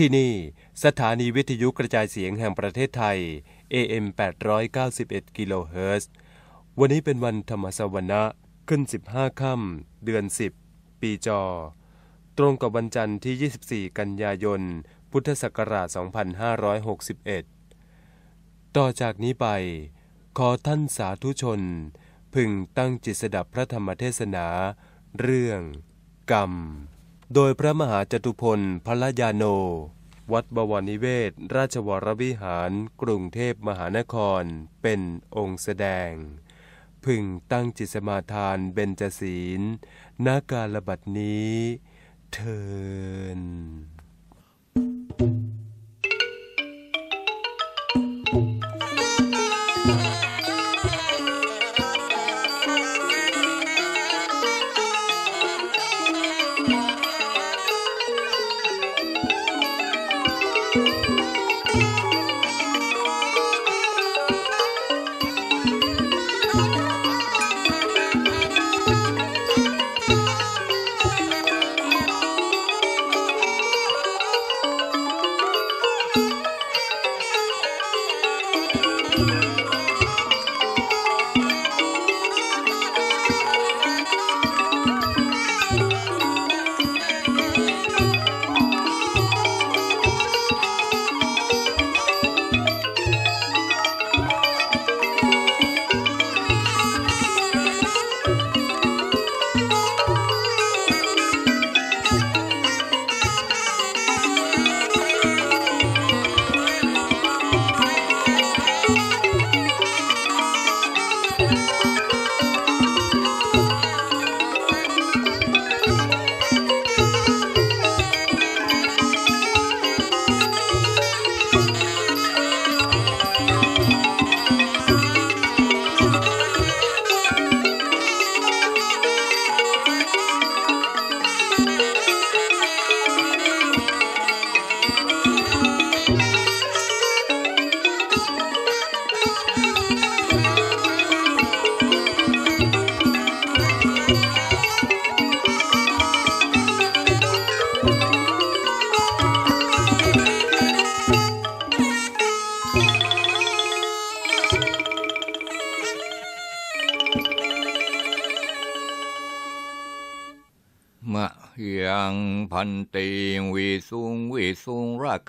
ที่นี่สถานีวิทยุกระจายเสียงแห่งประเทศไทย AM 891 กิโลเฮิรตซ์ วันนี้เป็นวันธรรมสวนะขึ้น 15ค่ำเดือน 10 ปีจอ ตรงกับวันจันทร์ที่ 24 กันยายน พุทธศักราช2561 ต่อจากนี้ไป ขอท่านสาธุชน พึงตั้งจิตสดับพระธรรมเทศนาเรื่องกรรมโดยพระมหาจตุพลพลยาโน วัดบวรนิเวศ ราชวรวิหารกรุงเทพมหานครเป็นองค์แสดง พึงตั้งจิตสมาทานเบญจศีลนาการบัดนี้เทิน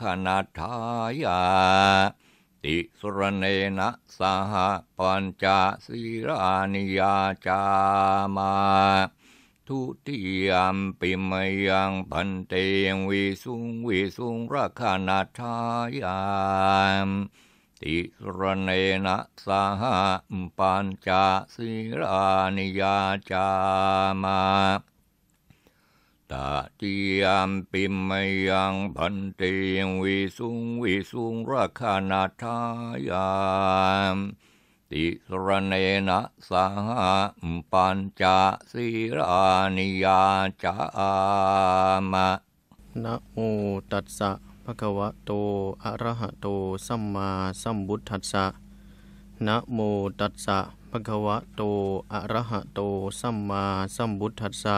คนาทายาติสุรเนนะสหปัญจศีรานิยาจามาทุติยามปิมยังพันเตงวิสุงวิสุงราคานาทายามติสรเนนะสหปัญจศีรานิยาจามาตาติยามปิมยังพันเตงวิสุงวิสุงราคานาทายามติสรเนนะสาหปัญจสีรานิยาจามะ นะโมตัสสะภะคะวะโต อะระหะโตสัมมาสัมบุทัสสะ นะโมตัสสะภะคะวะโต อะระหะโตสัมมาสัมบุทัสสะ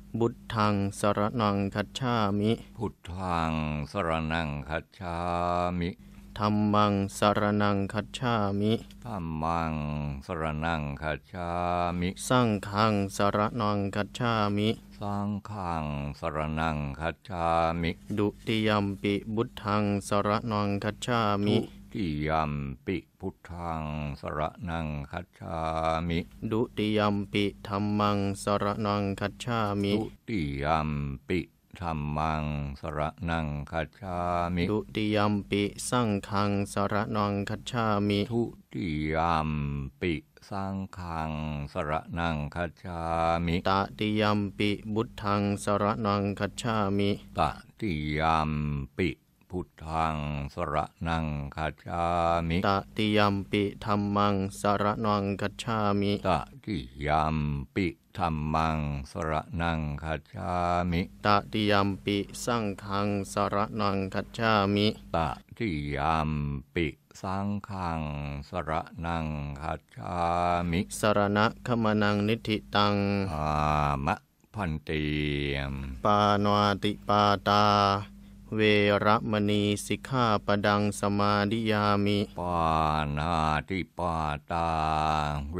บุตทางสรนังคัจฉามิพุทธังสรนังคัจฉามิธรรมังสรนังคัจฉามิธรรมังสรนังคัจฉามิ สร้างขังสรนังคัจฉามิ สร้างขังสรนังคัจฉามิ ดุติยมปิบุตทางสรนังคัจฉามิติยัมปิพุทธังสระนังคัจฉามิ ดุติยัมปิธรรมังสระนังคัจฉามิดุติยัมปิธรรมังสระนังคัจฉามิดุติยัมปิสร้างคังสระนังคัจฉามิ ทุติยัมปิสร้างคังสระนังคัจฉามิตติยัมปิบุตรังสระนังคัจฉามิตติยัมปิพุทธัง สระนังคจชามิ ตติยมปิธรรมังสระนังคจชามิ ตติยมปิธรรมังสระนังคจชามิตติยมปิสังฆังสระนังคจชามิตติยมปิสังขังสระนังคจชามิ สระักขมนังนิธิตังอามะพันเตียมปานวติปาตาเวระมณีสิกขาปดังสมาดิยามิปานาติปาตา เว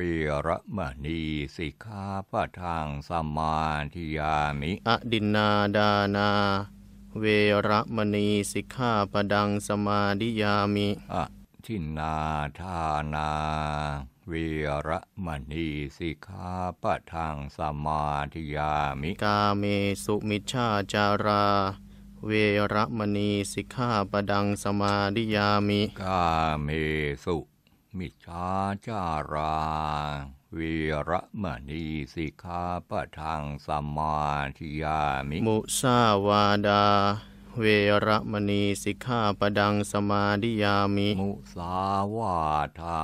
ระมณีสิกขาปทางสมาธิยามิอดินนาดานา เวระมณีสิกขาปดังสมาดิยามิอทินนาทานา เวระมณีสิกขาปทางสมาธิยามิกาเมสุมิชฌาจาราเวระมณีสิกขาปดังสมาดิยามิ กาเมสุ มิชาจารา เวระมณีสิกขาปทังสมาธิยามิ มุสาวาดา เวระมณีสิกขาปดังสมาดิยามิมุสาวาทา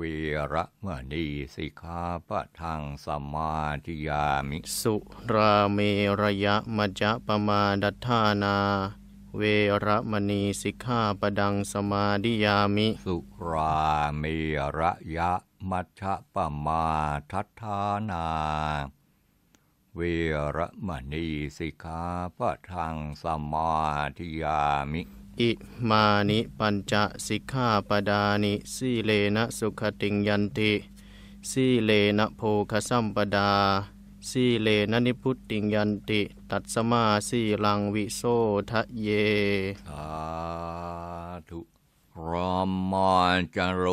วีระมณีสิกขาปะทางสมาธิยามิ สุราเมระยะมจะปมาดัทานาเวระมณีสิกขาปดังสมาธิยามิสุราเมระยะมัชปมาทัฏฐานาเวรมณีสิกขาปะทางสมาธิยามิอิมานิปัญจสิกขาปดานิ สีเลนะสุขติงยันติ สีเลนะโพคสัมปดาสีเลนะนิพุตติงยันติ ตัดสมาสีลังวิโสทะเยสาธุรามมาจโร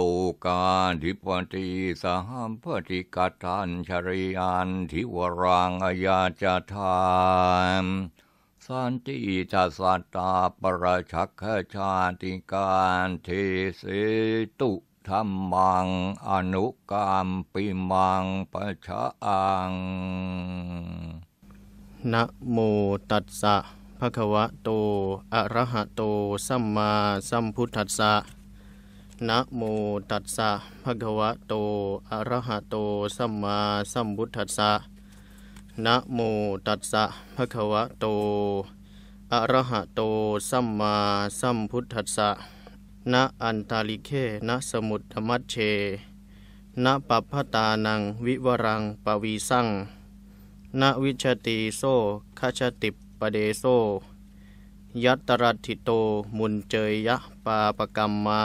กาธิปติสหัมปติกตันชริยันทิวรังอยาจทานันติจัสัตตาประชักขชาติการเทเสตุธรรมังอนุกรรมปิมังปะชะอัง นะโมตัสสะภะคะวะโต อะระหะโต สัมมาสัมพุทธัสสะ นะโมตัสสะภะคะวะโต อะระหะโต สัมมาสัมพุทธัสสะนะโมตัสสะภะคะวะโตอะระหะโตสัมมาสัมพุทธัสสะนะอันตาลิเคนะสมุตธมัชเชนะปัพพตานังวิวรังปวีสั่งนะวิชติโซคาชติปปเดโซ ยัตรัติโต มุนเจยยะ ปาปกรรมมา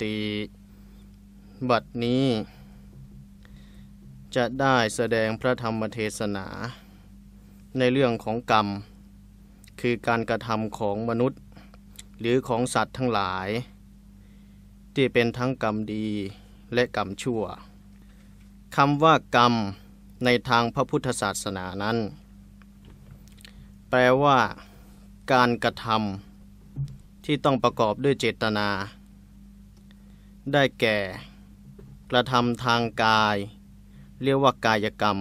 ติบัดนี้จะได้แสดงพระธรรมเทศนา ในเรื่องของกรรม คือการกระทำของมนุษย์ หรือของสัตว์ทั้งหลาย ที่เป็นทั้งกรรมดี และกรรมชั่วคำว่า กรรม ในทางพระพุทธศาสนานั้น แปลว่าการกระทำที่ต้องประกอบด้วยเจตนา ได้แก่กระทำทางกายเรียกว่ากายกรรม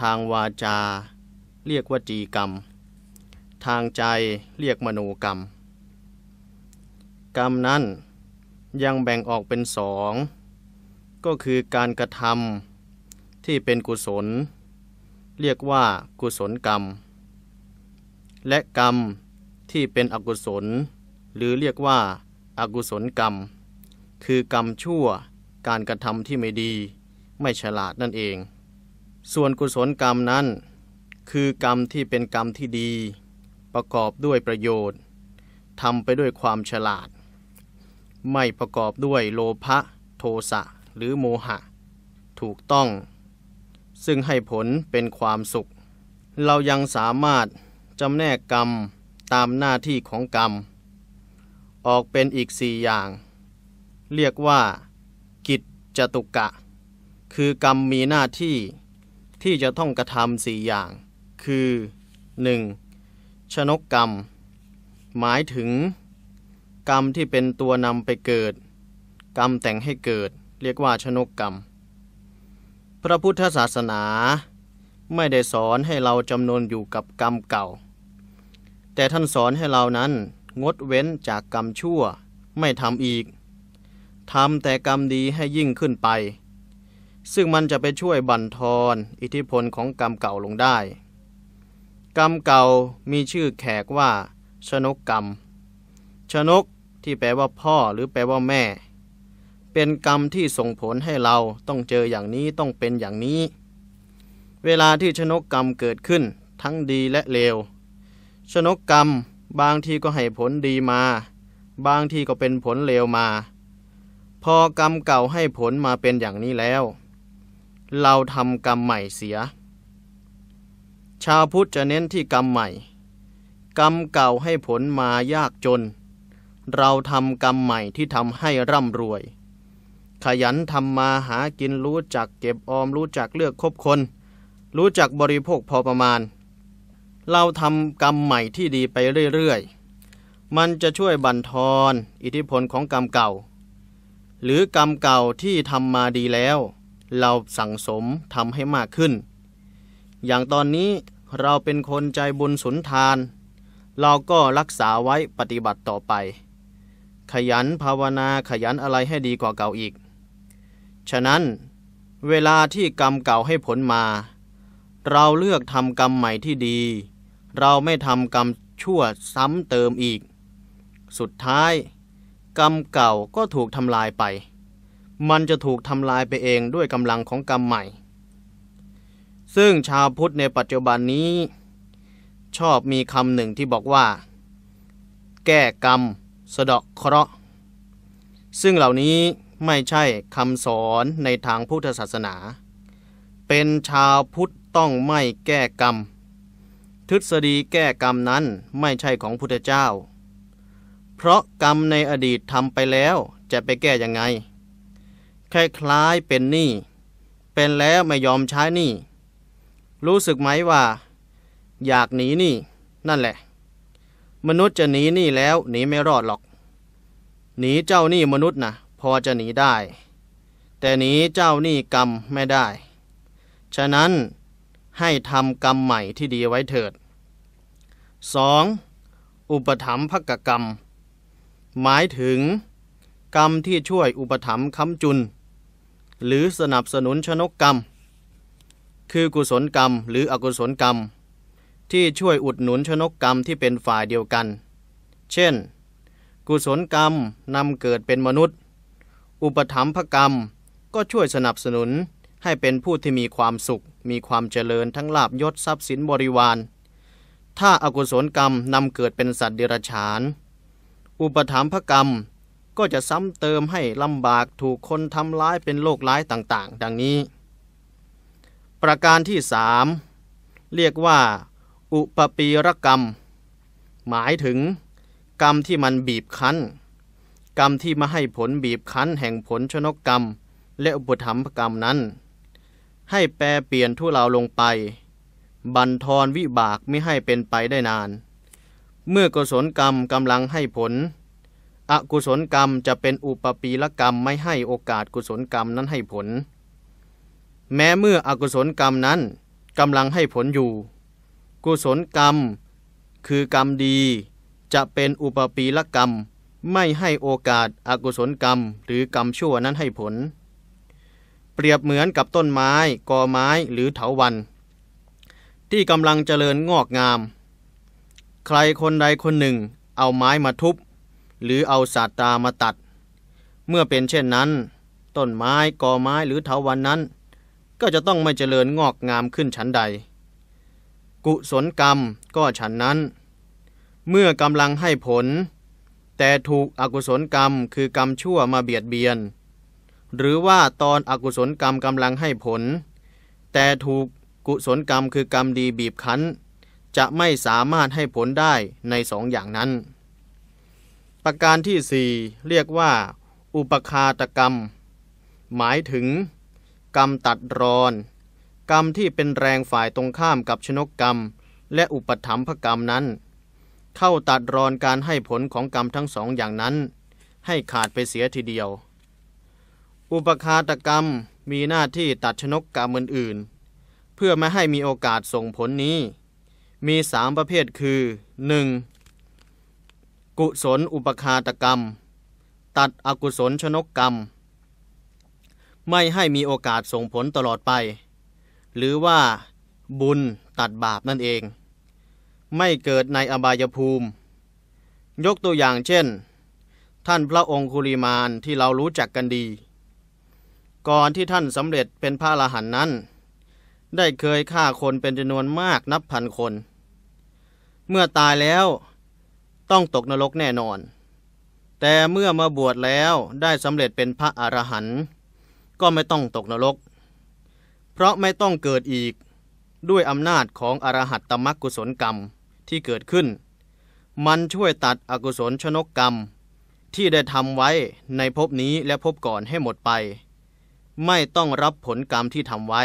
ทางวาจา เรียกว่าจีกรรม ทางใจเรียกมโนกรรม กรรมนั้นยังแบ่งออกเป็นสอง ก็คือการกระทำที่เป็นกุศล เรียกว่า กุศลกรรม และกรรมที่เป็นอกุศล หรือเรียกว่าอากุศลกรรม คือกรรมชั่วการกระทำที่ไม่ดีไม่ฉลาดนั่นเอง ส่วนกุศลกรรมนั้น คือกรรมที่เป็นกรรมที่ดี ประกอบด้วยประโยชน์ทำไปด้วยความฉลาด ไม่ประกอบด้วยโลภะโทสะ หรือโมหะ ถูกต้อง ซึ่งให้ผลเป็นความสุข เรายังสามารถจำแนกกรรมตามหน้าที่ของกรรม ออกเป็นอีกสี่อย่าง เรียกว่า กิจจตุกะคือกรรมมีหน้าที่ ที่จะต้องกระทำสี่อย่าง คือ 1. ชนกกรรม หมายถึง กรรมที่เป็นตัวนำไปเกิด กรรมแต่งให้เกิดเรียกว่าชนกกรรม พระพุทธศาสนา ไม่ได้สอนให้เราจำนวนอยู่กับกรรมเก่า แต่ท่านสอนให้เรานั้นงดเว้นจากกรรมชั่วไม่ทำอีกทำแต่กรรมดีให้ยิ่งขึ้นไปซึ่งมันจะไปช่วยบั่นทอนอิทธิพลของกรรมเก่าลงได้ กรรมเก่ามีชื่อแขกว่า ชนกกรรม ชนกที่แปลว่าพ่อหรือแปลว่าแม่ เป็นกรรมที่ส่งผลให้เราต้องเจออย่างนี้ต้องเป็นอย่างนี้ เวลาที่ชนกกรรมเกิดขึ้น ทั้งดีและเลว ชนกกรรม บางทีก็ให้ผลดีมา บางทีก็เป็นผลเลวมา พอกรรมเก่าให้ผลมาเป็นอย่างนี้แล้วเราทำกรรมใหม่เสีย ชาวพุทธจะเน้นที่กรรมใหม่ กรรมเก่าให้ผลมายากจน เราทำกรรมใหม่ที่ทำให้ร่ำรวย ขยันทำมาหากินรู้จักเก็บออมรู้จักเลือกคบคน รู้จักบริโภคพอประมาณ เราทำกรรมใหม่ที่ดีไปเรื่อยๆ มันจะช่วยบั่นทอนอิทธิพลของกรรมเก่า หรือกรรมเก่าที่ทำมาดีแล้วเราสั่งสมทำให้มากขึ้น อย่างตอนนี้เราเป็นคนใจบุญสุนทาน เราก็รักษาไว้ปฏิบัติต่อไป ขยันภาวนาขยันอะไรให้ดีกว่าเก่าอีก ฉะนั้น เวลาที่กรรมเก่าให้ผลมา เราเลือกทำกรรมใหม่ที่ดี เราไม่ทำกรรมชั่วซ้ำเติมอีก สุดท้าย กรรมเก่าก็ถูกทำลายไปมันจะถูกทำลายไปเองด้วยกำลังของกรรมใหม่ ซึ่งชาวพุทธในปัจจุบันนี้ ชอบมีคำหนึ่งที่บอกว่า แก้กรรมสะดอกเคราะห์ ซึ่งเหล่านี้ไม่ใช่คำสอนในทางพุทธศาสนา เป็นชาวพุทธต้องไม่แก้กรรม ทฤษฎีแก้กรรมนั้นไม่ใช่ของพุทธเจ้า เพราะกรรมในอดีตทำไปแล้วจะไปแก้ยังไงคล้ายๆเป็นหนี้เป็นแล้วไม่ยอมใช้หนี้รู้สึกไหมว่า อยากหนีหนี้นั่นแหละ มนุษย์จะหนีหนี้แล้วหนีไม่รอดหรอกหนีเจ้าหนี้มนุษย์นะพอจะหนีได้ แต่หนีเจ้าหนี้กรรมไม่ได้ ฉะนั้นให้ทำกรรมใหม่ที่ดีไว้เถิด 2. อุปถัมภกกรรม หมายถึง กรรมที่ช่วยอุปถัมภ์ค้ำจุนหรือสนับสนุนชนกกรรม คือกุศลกรรมหรืออกุศลกรรม ที่ช่วยอุดหนุนชนกกรรมที่เป็นฝ่ายเดียวกัน เช่น กุศลกรรมนำเกิดเป็นมนุษย์ อุปถัมภกรรมก็ช่วยสนับสนุนให้เป็นผู้ที่มีความสุขมีความเจริญทั้งลาบยศทรัพย์สินบริวาร ถ้าอากุศลกรรมนำเกิดเป็นสัตว์เดรัจฉาน อุปถัมภกรรมก็จะซ้ำเติมให้ลำบากถูกคนทำร้ายเป็นโรคร้ายต่างๆ ดังนี้ ประการที่สาม เรียกว่า อุปปีรกรรม หมายถึง กรรมที่มันบีบคั้น กรรมที่มาให้ผลบีบคั้น แห่งผลชนกกรรม และอุปธรรมกรรมนั้น ให้แปรเปลี่ยนทุเลาลงไปบันทอนวิบากไม่ให้เป็นไปได้นาน เมื่อกุศลกรรมกำลังให้ผลอกุศลกรรมจะเป็นอุปปีลกรรม ไม่ให้โอกาสกุศลกรรมนั้นให้ผล แม้เมื่ออกุศลกรรมนั้นกำลังให้ผลอยู่ กุศลกรรม คือกรรมดี จะเป็นอุปปีลกรรม ไม่ให้โอกาสอากุศลกรรม หรือกรรมชั่วนั้นให้ผล เปรียบเหมือนกับต้นไม้กอไม้หรือเถาวันที่กำลังเจริญงอกงาม ใครคนใดคนหนึ่ง เอาไม้มาทุบหรือเอาศาสตรามาตัด เมื่อเป็นเช่นนั้น ต้นไม้กอไม้หรือเถาวันนั้น ก็จะต้องไม่เจริญงอกงามขึ้นชั้นใด กุศลกรรมก็ฉันนั้น เมื่อกำลังให้ผล แต่ถูกอกุศลกรรมคือกรรมชั่วมาเบียดเบียน หรือว่าตอนอกุศลกรรมกำลังให้ผล แต่ถูกกุศลกรรมคือกรรมดีบีบคั้น จะไม่สามารถให้ผลได้ในสองอย่างนั้นประการที่สี่เรียกว่า อุปคาตกรรม หมายถึง กรรมตัดรอน กรรมที่เป็นแรงฝ่ายตรงข้ามกับชนกกรรม และอุปถัมภกรรมนั้น เข้าตัดรอนการให้ผลของกรรมทั้งสองอย่างนั้น ให้ขาดไปเสียทีเดียว อุปคาตกรรมมีหน้าที่ตัดชนกกรรมอื่นๆ เพื่อไม่ให้มีโอกาสส่งผลนี้ มีสามประเภทคือหนึ่งกุศลอุปคาตกรรม ตัดอกุศลชนกกรรม ไม่ให้มีโอกาสส่งผลตลอดไป หรือว่า บุญตัดบาปนั่นเอง ไม่เกิดในอบายภูมิ ยกตัวอย่างเช่น ท่านพระองคุริมานที่เรารู้จักกันดี ก่อนที่ท่านสำเร็จเป็นพระอรหันต์นั้น ได้เคยฆ่าคนเป็นจำนวนมากนับพันคน เมื่อตายแล้วต้องตกนรกแน่นอน แต่เมื่อมาบวชแล้วได้สำเร็จเป็นพระอรหันต์ก็ไม่ต้องตกนรก เพราะไม่ต้องเกิดอีก ด้วยอำนาจของอรหัตตมรกุศลกรรมที่เกิดขึ้น มันช่วยตัดอกุศลชนกกรรมที่ได้ทำไว้ในภพนี้และภพก่อนให้หมดไป ไม่ต้องรับผลกรรมที่ทำไว้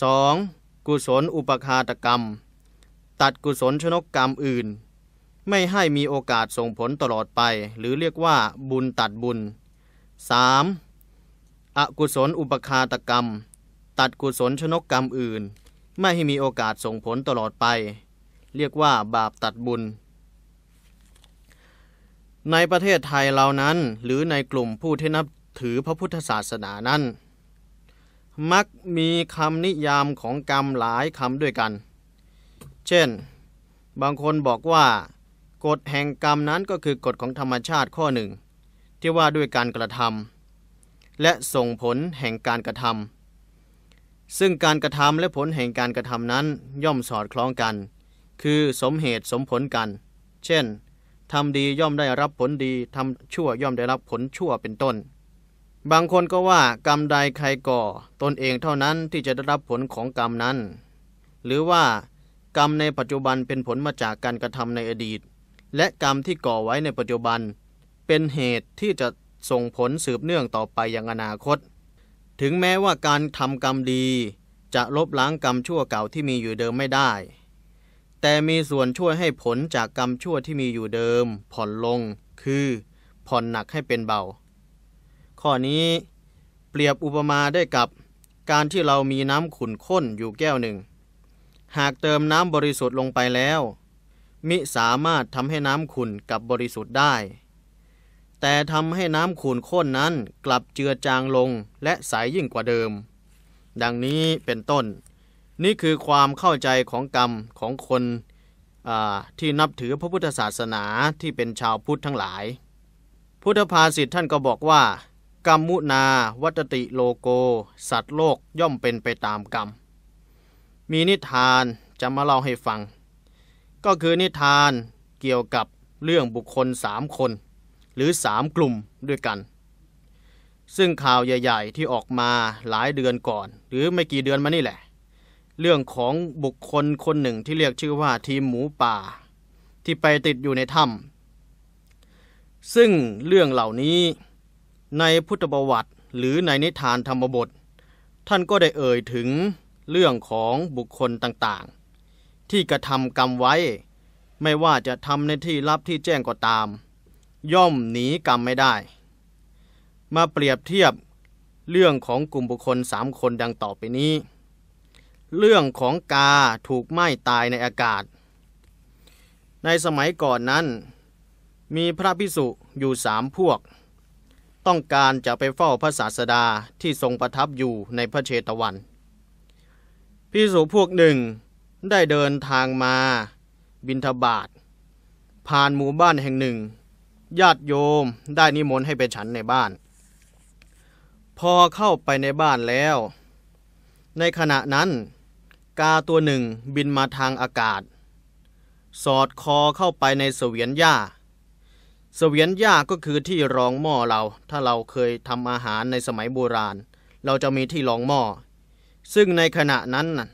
2. กุศลอุปคาตกรรม ตัดกุศลชนกกรรมอื่นไม่ให้มีโอกาสส่งผลตลอดไป หรือเรียกว่าบุญตัดบุญ 3. อกุศลอุปคาตกรรม ตัดกุศลชนกกรรมอื่น ไม่ให้มีโอกาสส่งผลตลอดไป เรียกว่าบาปตัดบุญ ในประเทศไทยเรานั้นหรือในกลุ่มผู้ที่นับถือพระพุทธศาสนานั้น มักมีคำนิยามของกรรมหลายคำด้วยกัน เช่น บางคนบอกว่ากฎแห่งกรรมนั้นก็คือกฎของธรรมชาติข้อหนึ่งที่ว่าด้วยการกระทำ และส่งผลแห่งการกระทำ ซึ่งการกระทำและผลแห่งการกระทำนั้นย่อมสอดคล้องกัน คือสมเหตุสมผลกัน เช่นทำดีย่อมได้รับผลดีทำชั่วย่อมได้รับผลชั่วเป็นต้น บางคนก็ว่ากรรมใดใครก่อตนเองเท่านั้นที่จะได้รับผลของกรรมนั้น หรือว่า กรรมในปัจจุบันเป็นผลมาจากการกระทำในอดีตและกรรมที่ก่อไว้ในปัจจุบัน เป็นเหตุที่จะส่งผลสืบเนื่องต่อไปอย่างอนาคต ถึงแม้ว่าการทำกรรมดีจะลบล้างกรรมชั่วเก่าที่มีอยู่เดิมไม่ได้ แต่มีส่วนช่วยให้ผลจากกรรมชั่วที่มีอยู่เดิม ผ่อนลงคือผ่อนหนักให้เป็นเบา ข้อนี้ เปรียบอุปมาได้กับการที่เรามีน้ำขุ่นข้นอยู่แก้วหนึ่ง หากเติมน้ำบริสุทธิ์ลงไปแล้วมิสามารถทำให้น้ำขุ่นกับบริสุทธิ์ได้ แต่ทำให้น้ำขุ่นข้นนั้นกลับเจือจางลงและใสยยิ่งกว่าเดิม ดังนี้เป็นต้น นี่คือความเข้าใจของกรรม ของคนที่นับถือพระพุทธศาสนาที่เป็นชาวพุทธทั้งหลาย พุทธภาษิตท่านก็บอกว่า กรรมมุนาวัตติโลโกสัตว์โลกย่อมเป็นไปตามกรรม มีนิทานจะมาเล่าให้ฟังก็คือนิทานเกี่ยวกับเรื่องบุคคลสามคน หรือสามกลุ่มด้วยกัน ซึ่งข่าวใหญ่ ๆที่ออกมาหลายเดือนก่อน หรือไม่กี่เดือนมานี่แหละ เรื่องของบุคคลคนหนึ่งที่เรียกชื่อว่าทีมหมูป่า ที่ไปติดอยู่ในถ้ำซึ่งเรื่องเหล่านี้ในพุทธประวัติ หรือในนิทานธรรมบท ท่านก็ได้เอ่ยถึงเรื่องของบุคคลต่างที่กระทำกรรมไว้ ไม่ว่าจะทำในที่ลับที่แจ้งก็ตาม ย่อมหนีกรรมไม่ได้ มาเปรียบเทียบเรื่องของกลุ่มบุคคลสามคนดังต่อไปนี้ เรื่องของกาถูกไหม้ตายในอากาศ ในสมัยก่อนนั้น มีพระพิสุอยู่สามพวก ต้องการจะไปเฝ้าพระศาสดาที่ทรงประทับอยู่ในพระเชตวัน พิสุพวกหนึ่งได้เดินทางมา บินทบาท ผ่านหมู่บ้านแห่งหนึ่ง ญาติโยมได้นิมนต์ให้ไปฉันในบ้าน พอเข้าไปในบ้านแล้ว ในขณะนั้น กาตัวหนึ่งบินมาทางอากาศ สอดคอเข้าไปในเสวียนหญ้าเสวียนหญ้าก็คือที่รองหม้อเรา ถ้าเราเคยทำอาหารในสมัยโบราณ เราจะมีที่รองหม้อซึ่งในขณะนั้นน่ะ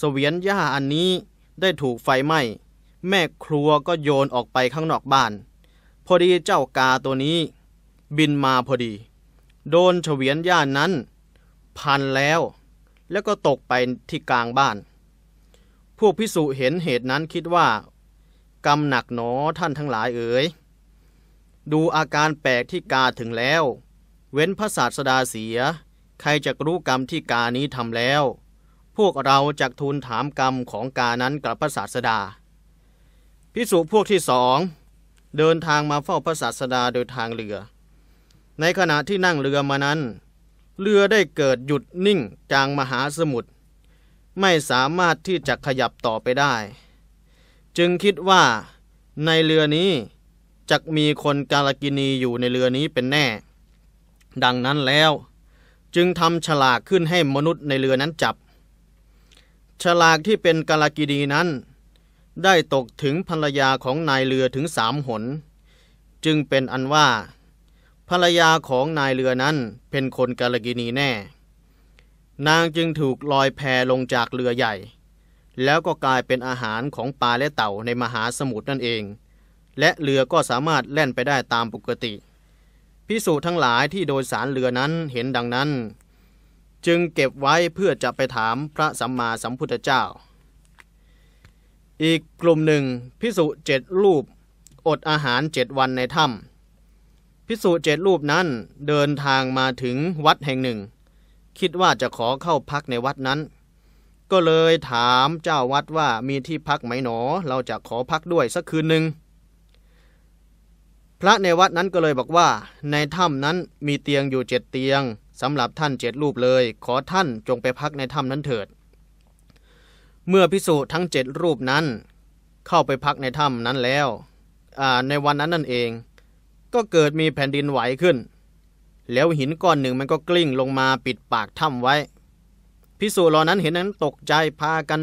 สเวียนหญ้าอันนี้ได้ถูกไฟไหม้แม่ครัวก็โยนออกไปข้างนอกบ้าน พอดีเจ้ากาตัวนี้ บินมาพอดี โดนเฉวียนหญ้านั้น พันแล้ว แล้วก็ตกไปที่กลางบ้าน พวกพิสุเห็นเหตุนั้นคิดว่ากำหนักหนอท่านทั้งหลายเอ๋ย ดูอาการแปลกที่กาถึงแล้ว เว้นพระศาสดาเสีย ใครจะรู้กรรมที่กานี้ทำแล้วพวกเราจากทูลถามกรรมของกานั้นกับพระศาสดา พิสูพวกที่สอง เดินทางมาเฝ้าพระศาสดาโดยทางเรือ ในขณะที่นั่งเรือมานั้น เรือได้เกิดหยุดนิ่งจางมหาสมุทรไม่สามารถที่จะขยับต่อไปได้ จึงคิดว่าในเรือนี้จะมีคนกาลกินีอยู่ในเรือนี้เป็นแน่ ดังนั้นแล้วจึงทำฉลากขึ้นให้มนุษย์ในเรือนั้นจับฉลากที่เป็นกาลกิดีนั้น ได้ตกถึงภรรยาของนายเรือถึงสามหน จึงเป็นอันว่า ภรรยาของนายเรือนั้นเป็นคนกาลกินีแน่ นางจึงถูกลอยแพลงจากเรือใหญ่ แล้วก็กลายเป็นอาหารของปลาและเต่าในมหาสมุทรนั่นเอง และเรือก็สามารถแล่นไปได้ตามปกติพิสูจน์ทั้งหลายที่โดยสารเรือนั้นเห็นดังนั้นจึงเก็บไว้เพื่อจะไปถามพระสัมมาสัมพุทธเจ้า อีกกลุ่มหนึ่งพิสุเจ็ดรูป อดอาหารเจ็ดวันในถ้ำพิสุเจ็ดรูปนั้นเดินทางมาถึงวัดแห่งหนึ่ง คิดว่าจะขอเข้าพักในวัดนั้น ก็เลยถามเจ้าวัดว่ามีที่พักไหมหนอเราจะขอพักด้วยสักคืนหนึ่งพระในวัดนั้นก็เลยบอกว่า ในถ้ำนั้นมีเตียงอยู่เจ็ดเตียงสำหรับท่านเจ็ดรูปเลย ขอท่านจงไปพักในถ้ำนั้นเถิด เมื่อพิสุทั้งเจ็ดรูปนั้น เข้าไปพักในถ้ำนั้นแล้ว ในวันนั้นนั่นเองก็เกิดมีแผ่นดินไหวขึ้น แล้วหินก้อนหนึ่งมันก็กลิ้งลงมาปิดปากถ้ำไว้พิสุเหล่านั้นเห็นนั้นตกใจพากัน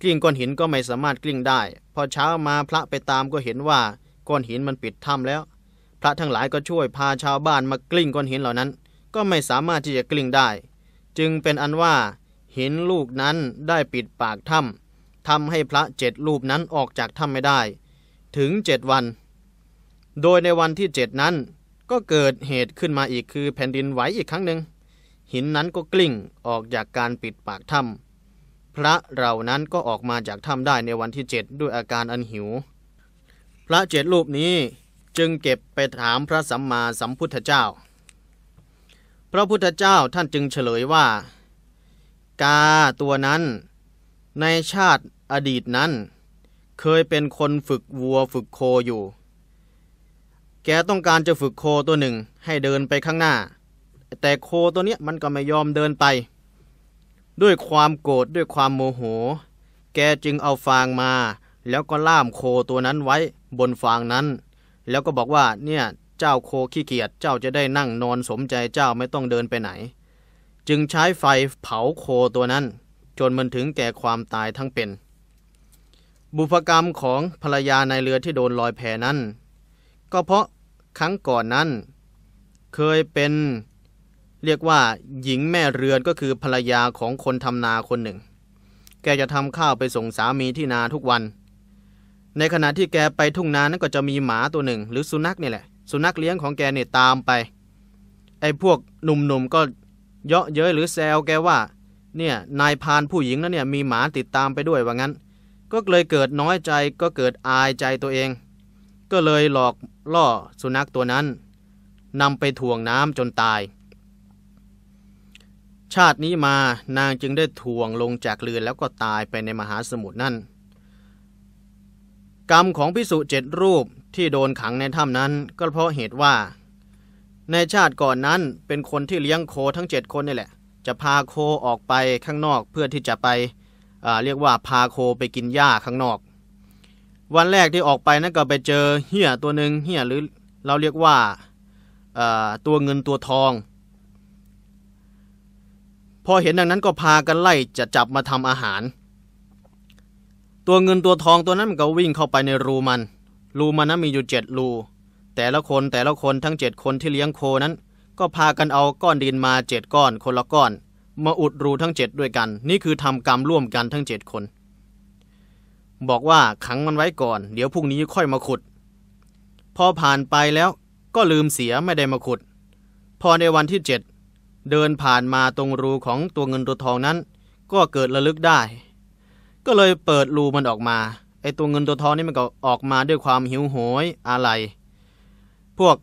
กลิ้งก้อนหินก็ไม่สามารถกลิ้งได้ พอเช้ามาพระไปตามก็เห็นว่าก้อนหินมันปิดถ้ำแล้ว พระทั้งหลายก็ช่วยพาชาวบ้านมากลิ้งก้อนหินเหล่านั้นก็ไม่สามารถที่จะกลิ้งได้ จึงเป็นอันว่าหินลูกนั้นได้ปิดปากถ้ำทำให้พระเจ็ดรูปนั้นออกจากถ้ำไม่ได้ ถึงเจ็ดวัน โดยในวันที่เจ็ดนั้นก็เกิดเหตุขึ้นมาอีกคือแผ่นดินไหวอีกครั้งหนึ่งหินนั้นก็กลิ้งออกจากการปิดปากถ้ำพระเรานั้นก็ออกมาจากถ้ำได้ในวันที่เจ็ดด้วยอาการอันหิว พระเจ็ดรูปนี้จึงเก็บไปถามพระสัมมาสัมพุทธเจ้าพระพุทธเจ้าท่านจึงเฉลยว่า กาตัวนั้น ในชาติอดีตนั้น เคยเป็นคนฝึกวัวฝึกโคอยู่ แกต้องการจะฝึกโคตัวหนึ่งให้เดินไปข้างหน้า แต่โคตัวเนี้ยมันก็ไม่ยอมเดินไป ด้วยความโกรธด้วยความโมโห แกจึงเอาฟางมา แล้วก็ล่ามโคตัวนั้นไว้บนฟางนั้น แล้วก็บอกว่าเนี่ยเจ้าโคขี้เกียจ เจ้าจะได้นั่งนอนสมใจเจ้าไม่ต้องเดินไปไหน จึงใช้ไฟเผาโคตัวนั้น จนมันถึงแก่ความตายทั้งเป็น บุพกรรมของภรรยาในเรือที่โดนลอยแพนั้น ก็เพราะครั้งก่อนนั้นเคยเป็นเรียกว่า หญิงแม่เรือนก็คือภรรยาของคนทำนาคนหนึ่ง แกจะทำข้าวไปส่งสามีที่นาทุกวัน ในขณะที่แกไปทุ่งนานั้นก็จะมีหมาตัวหนึ่ง หรือสุนัขนี่แหละสุนัขเลี้ยงของแกเนี่ยตามไป ไอ้พวกหนุ่มๆ ก็เยาะเย้ยหรือแซวแกว่าเนี่ยนายพานผู้หญิงนั้นเนี่ยมีหมาติดตามไปด้วยว่างั้น ก็เลยเกิดน้อยใจก็เกิดอายใจตัวเอง ก็เลยหลอกล่อสุนัขตัวนั้นนำไปถ่วงน้ำจนตาย ชาตินี้มานางจึงได้ถ่วงลงจากเรือแล้วก็ตายไปในมหาสมุทรนั่นกรรมของพิสุเจ็ดรูปที่โดนขังในถ้ำนั้นก็เพราะเหตุว่าในชาติก่อนนั้นเป็นคนที่เลี้ยงโคทั้งเจ็ดคนนี่แหละจะพาโคออกไปข้างนอกเพื่อที่จะไปเรียกว่าพาโคไปกินหญ้าข้างนอก วันแรกที่ออกไปนั่นก็ไปเจอเหี้ยตัวหนึ่งเหี้ยหรือเราเรียกว่าตัวเงินตัวทอง พอเห็นดังนั้นก็พากันไล่จะจับมาทำอาหาร ตัวเงินตัวทองตัวนั้นมันก็วิ่งเข้าไปในรูมันรูมันนะมีอยู่เจ็ดรู แต่ละคนแต่ละคนทั้งเจ็ดคนที่เลี้ยงโคนั้น ก็พากันเอาก้อนดินมาเจ็ดก้อนคนละก้อนมาอุดรูทั้งเจ็ดด้วยกัน นี่คือทำกรรมร่วมกันทั้งเจ็ดคน บอกว่าขังมันไว้ก่อน เดี๋ยวพรุ่งนี้ค่อยมาขุด พอผ่านไปแล้วก็ลืมเสียไม่ได้มาขุด พอในวันที่เจ็ดเดินผ่านมาตรงรูของตัวเงินตัวทองนั้น ก็เกิดระลึกได้ ก็เลยเปิดรูมันออกมาไอตัวเงินตัวทองนี่มันก็ออกมาด้วยความหิวโหยอะไร พวก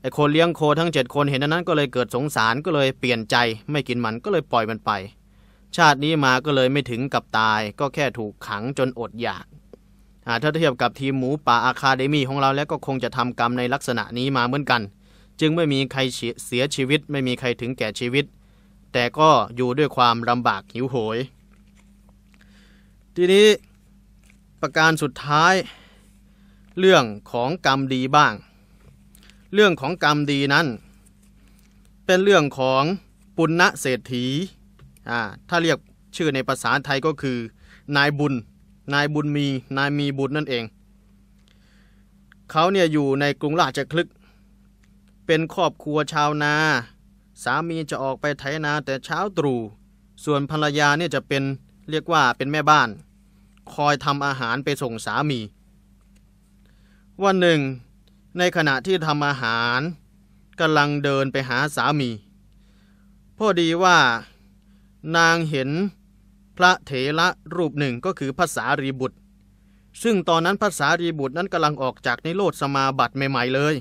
ไอคนเลี้ยงโคทั้ง 7 คนเห็นนั้นก็เลยเกิดสงสารก็เลยเปลี่ยนใจไม่กินมันก็เลยปล่อยมันไป ชาตินี้มาก็เลยไม่ถึงกับตาย ก็แค่ถูกขังจนอดอยากถ้าเทียบกับทีมหมูป่าอาคาเดมี่ของเราแล้วก็คงจะทำกรรมในลักษณะนี้มาเหมือนกัน จึงไม่มีใครเสียชีวิตไม่มีใครถึงแก่ชีวิต แต่ก็อยู่ด้วยความลำบากหิวโหย ทีนี้ประการสุดท้ายเรื่องของกรรมดีบ้าง เรื่องของกรรมดีนั้น เป็นเรื่องของปุณณะเศรษฐีอ่าถ้าเรียกชื่อในภาษาไทยก็คือ นายบุญนายบุญมีนายมีบุญนั่นเอง เขาเนี่ยอยู่ในกรุงราชคลึกเป็นครอบครัวชาวนา สามีจะออกไปไถนาแต่เช้าตรู่ส่วนภรรยาเนี่ยจะเป็นเรียกว่าเป็นแม่บ้านคอยทำอาหารไปส่งสามี วันหนึ่ง ในขณะที่ทำอาหารกำลังเดินไปหาสามีพอดีว่า นางเห็นพระเถระรูปหนึ่งก็คือภาษารีบุตร ซึ่งตอนนั้นภาษารีบุตรนั้นกำลังออกจากนิโรธสมาบัติใหม่ๆเลย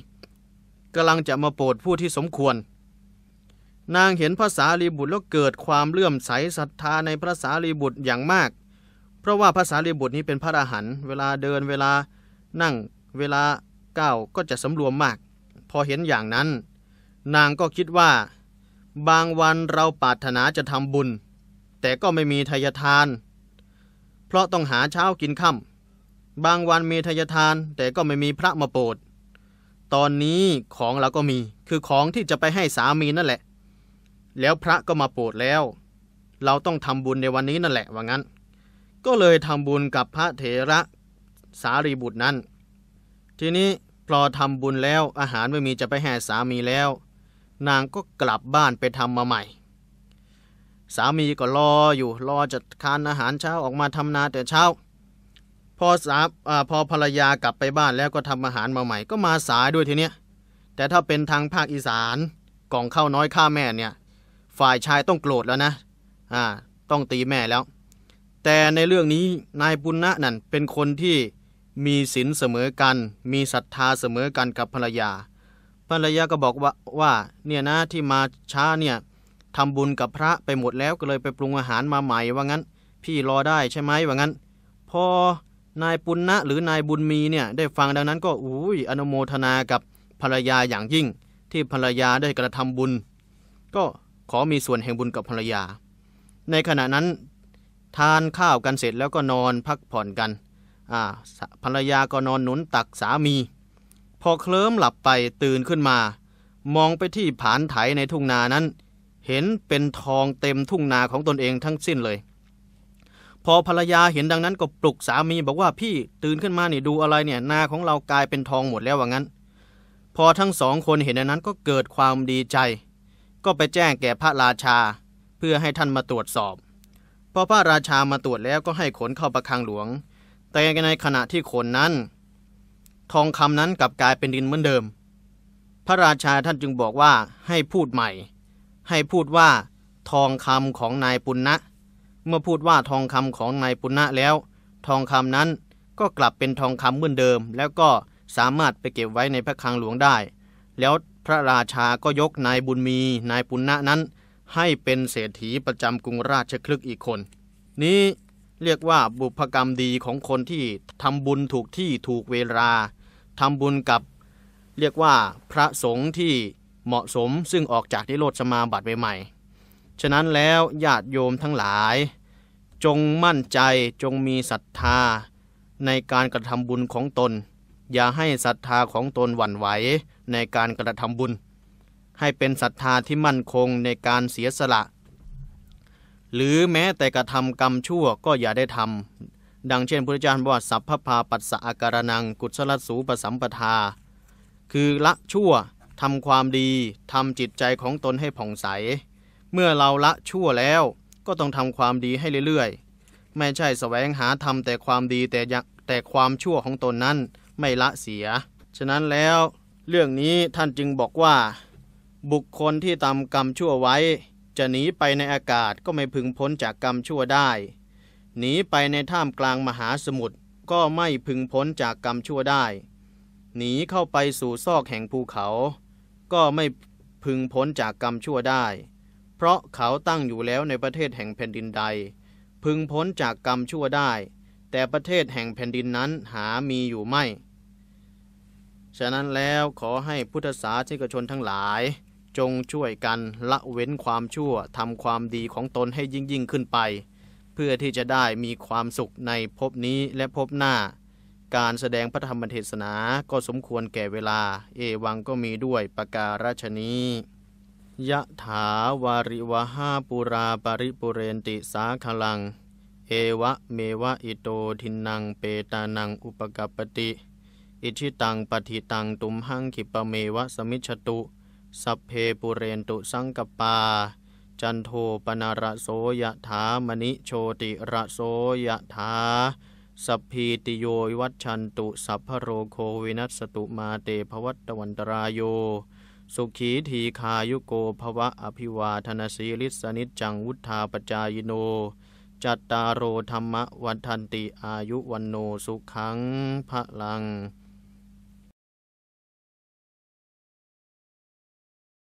กำลังจะมาโปรดผู้ที่สมควร นางเห็นภาษารีบุตรแล้วเกิดความเลื่อมใสศรัทธาในภาษารีบุตรอย่างมากเพราะว่าภาษาเรียบทนี้เป็นพระอรหันต์ เวลาเดินเวลา นั่งเวลาก้าวก็จะสำรวมมาก พอเห็นอย่างนั้น นางก็คิดว่า บางวันเราปรารถนาจะทำบุญ แต่ก็ไม่มีทายทาน เพราะต้องหาเช้ากินค่ำบางวันมีทายทาน แต่ก็ไม่มีพระมาโปรด ตอนนี้ของเราก็มี คือของที่จะไปให้สามีนั่นแหละ แล้วพระก็มาโปรดแล้ว เราต้องทำบุญในวันนี้นั่นแหละ ว่างั้นก็เลยทำบุญกับพระเถระสารีบุตรนั้น ทีนี้พอทำบุญแล้วอาหารไม่มีจะไปแห่สามีแล้ว นางก็กลับบ้านไปทำมาใหม่ สามีก็รออยู่รอจัดคานอาหารเช้า ออกมาทำนาแต่เช้าพอสาพอภรรยากลับไปบ้านแล้วก็ทำอาหารมาใหม่ ก็มาสายด้วยทีเนี้ยแต่ถ้าเป็นทางภาคอีสานกล่องข้าวน้อยข้าแม่เนี่ย ฝ่ายชายต้องโกรธแล้วนะอ่าต้องตีแม่แล้วแต่ในเรื่องนี้นายบุญนะนั่นเป็นคนที่มีศีลเสมอกัน มีศรัทธาเสมอกันกับภรรยา ภรรยาก็บอกว่าว่า เนี่ยนะที่มาช้าเนี่ยทำบุญกับพระไปหมดแล้วก็เลยไปปรุงอาหารมาใหม่ว่างั้น พี่รอได้ใช่ไหมว่างั้น พอนายปุณณะ หรือนายบุญมีเนี่ยได้ฟังดังนั้นก็อุ้ยอนุโมทนากับภรรยาอย่างยิ่ง ที่ภรรยาได้กระทำบุญ ก็ขอมีส่วนแห่งบุญกับภรรยา ในขณะนั้นทานข้าวกันเสร็จแล้วก็นอนพักผ่อนกันภรรยาก็นอนหนุนตักสามี พอเคลิ้มหลับไปตื่นขึ้นมา มองไปที่ผานไถในทุ่งนานั้น เห็นเป็นทองเต็มทุ่งนาของตนเองทั้งสิ้นเลย พอภรรยาเห็นดังนั้นก็ปลุกสามีบอกว่าพี่ตื่นขึ้นมานี่ดูอะไรเนี่ยนาของเรากลายเป็นทองหมดแล้วว่างั้น พอทั้งสองคนเห็นดังนั้นก็เกิดความดีใจ ก็ไปแจ้งแก่พระราชา เพื่อให้ท่านมาตรวจสอบพอพระราชามาตรวจแล้วก็ให้ขนเข้าประคังหลวง แต่ในขณะที่ขนนั้น ทองคำนั้นกลับกลายเป็นดินเหมือนเดิม พระราชาท่านจึงบอกว่าให้พูดใหม่ ให้พูดว่าทองคำของนายปุณณนะเมื่อพูดว่าทองคำของนายปุณณะแล้ว ทองคำนั้นก็กลับเป็นทองคำเหมือนเดิม แล้วก็สามารถไปเก็บไว้ในพระคลังหลวงได้ แล้วพระราชาก็ยกนายบุญมีนายปุณณะนั้นให้เป็นเศรษฐีประจำกรุงราชคลึกอีกคน นี้เรียกว่าบุพกรรมดีของคนที่ทำบุญถูกที่ถูกเวลาทำบุญกับ เรียกว่าพระสงฆ์ที่เหมาะสมซึ่งออกจากนิโรธสมาบัติใหม่ฉะนั้นแล้วญาติโยมทั้งหลาย จงมั่นใจจงมีศรัทธา ในการกระทำบุญของตน อย่าให้ศรัทธาของตนหวั่นไหวในการกระทำบุญให้เป็นศรัทธาที่มั่นคงในการเสียสละ หรือแม้แต่กระทำกรรมชั่วก็อย่าได้ทำดังเช่นพระอาจารย์ว่าสัพพพาปัสสะอาการนังกุศลสูปสัมปทา คือละชั่วทำความดีทำจิตใจของตนให้ผ่องใส เมื่อเราละชั่วแล้ว ก็ต้องทำความดีให้เรื่อยๆ ไม่ใช่แสวงหาทำแต่ความดีแต่แต่ความชั่วของตนนั้นไม่ละเสีย ฉะนั้นแล้วเรื่องนี้ท่านจึงบอกว่าบุคคลที่ทำกรรมชั่วไว้ จะหนีไปในอากาศก็ไม่พึงพ้นจากกรรมชั่วได้หนีไปในถ้ำกลางมหาสมุทรก็ไม่พึงพ้นจากกรรมชั่วได้หนีเข้าไปสู่ซอกแห่งภูเขา ก็ไม่พึงพ้นจากกรรมชั่วได้ เพราะเขาตั้งอยู่แล้วในประเทศแห่งแผ่นดินใด พึงพ้นจากกรรมชั่วได้ แต่ประเทศแห่งแผ่นดินนั้นหามีอยู่ไม่ ฉะนั้นแล้วขอให้พุทธศาสนิกชนทั้งหลายจงช่วยกันละเว้นความชั่ว ทำความดีของตนให้ยิ่งยิ่งขึ้นไป เพื่อที่จะได้มีความสุขในภพนี้และภพหน้า การแสดงพระธรรมเทศนาก็สมควรแก่เวลา เอวังก็มีด้วยประการาชนียะถาวาริวหาปุราปริปุเรนติสาคลัง เอวะเมวะอิโตทินังเปตานังอุปกัปติ อิชิตังปฏิตังตุมหังขิปะเมวะสมิชตุสัพเพปุเรนตุสังกปา จันโทปนารโสยะถามณิโชติระโสยะถาสัพพีติโยวัชชันตุสัพพโรโควินัสตุมาเตภวัตวันตรายโยสุขีทีคายุโกภวะอภิวาธนสีลิสนิจังวุธาปจายโน จัตตารโรธรรมวัทันติอายุวันโนสุขังพระลัง